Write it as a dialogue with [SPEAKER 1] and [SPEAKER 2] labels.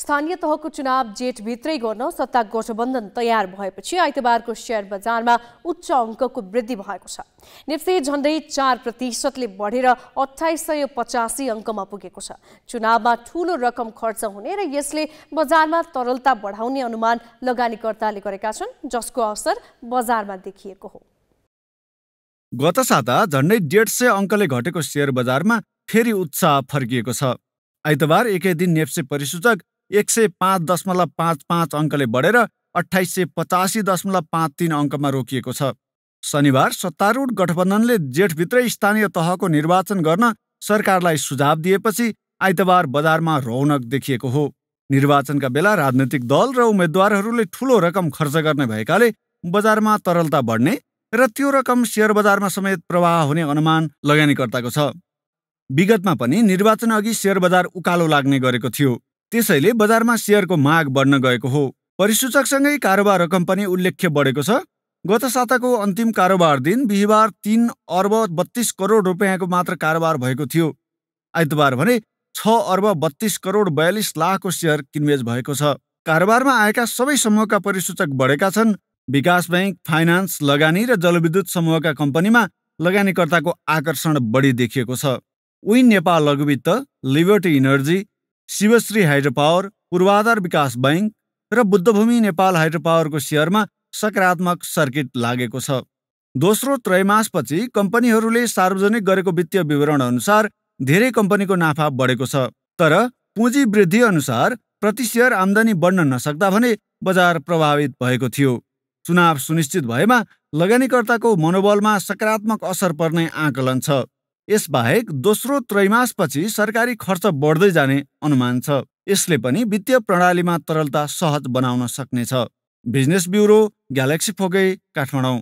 [SPEAKER 1] स्थानीय तहको चुनाव जेठभित्रै गर्न सत्ता गठबन्धन तयार भएपछि आइतबारको सेयर बजारमा उच्च अङ्कको वृद्धि भएको छ नेप्से झन्डै चार प्रतिशतले बढेर अठाइस सय पचासी अङ्कमा पुगेको छ चुनावमा ठूलो रकम खर्च हुने र यसले बजारमा तरलता बढाउने अनुमान लगानीकर्ताले गरेका छन् जसको असर बजारमा देखिएको हो
[SPEAKER 2] गत साता झन्डै डेढ सय अङ्कले घटेको सेयर बजारमा फेरि उत्साह फर्किएको छ आइतबार एकै दिन नेप्से परिसूचक एक सय पाँच दशमलव पाँच पाँच अङ्कले बढेर अठाइस सय पचासी दशमलव पाँच तिन अङ्कमा रोकिएको छ शनिबार सत्तारूढ गठबन्धनले जेठभित्रै स्थानीय तहको निर्वाचन गर्न सरकारलाई सुझाव दिएपछि आइतबार बजारमा रौनक देखिएको हो निर्वाचनका बेला राजनैतिक दल र उम्मेद्वारहरूले ठूलो रकम खर्च गर्ने भएकाले बजारमा तरलता बढ्ने र त्यो रकम सेयर बजारमा समेत प्रवाह हुने अनुमान लगानीकर्ताको छ विगतमा पनि निर्वाचन अघि सेयर बजार उकालो लाग्ने गरेको थियो त्यसैले बजारमा सेयरको माग बढ्न गएको हो परिसूचकसँगै कारोबार रकम पनि उल्लेख्य बढेको छ गत साताको अन्तिम कारोबार दिन बिहिबार तीन अर्ब बत्तीस करोड रुपियाँको मात्र कारोबार भएको थियो आइतबार भने छ अर्ब बत्तीस करोड बयालिस लाखको सेयर किनबेच भएको छ कारोबारमा आएका सबै समूहका परिसूचक बढेका छन् विकास ब्याङ्क फाइनान्स लगानी र जलविद्युत समूहका कम्पनीमा लगानीकर्ताको आकर्षण बढी देखिएको छ विन नेपाल लघुवित्त लिबर्टी इनर्जी शिवश्री हाइड्रोपावर पूर्वाधार विकास बैङ्क र बुद्धभूमि नेपाल हाइड्रोपावरको पावरको सेयरमा सकारात्मक सर्किट लागेको छ दोस्रो त्रैमासपछि कम्पनीहरूले सार्वजनिक गरेको वित्तीय विवरण अनुसार धेरै कम्पनीको नाफा बढेको छ तर पुँजी वृद्धि अनुसार प्रति सेयर आम्दानी बढ्न नसक्दा भने बजार प्रभावित भएको थियो चुनाव सुनिश्चित भएमा लगानीकर्ताको मनोबलमा सकारात्मक असर पर्ने आकलन छ यसबाहेक दोस्रो त्रैमासपछि सरकारी खर्च बढ्दै जाने अनुमान छ यसले पनि वित्तीय प्रणालीमा तरलता सहज बनाउन सक्नेछ बिजनेस ब्युरो ग्यालेक्सी फोगे काठमाडौँ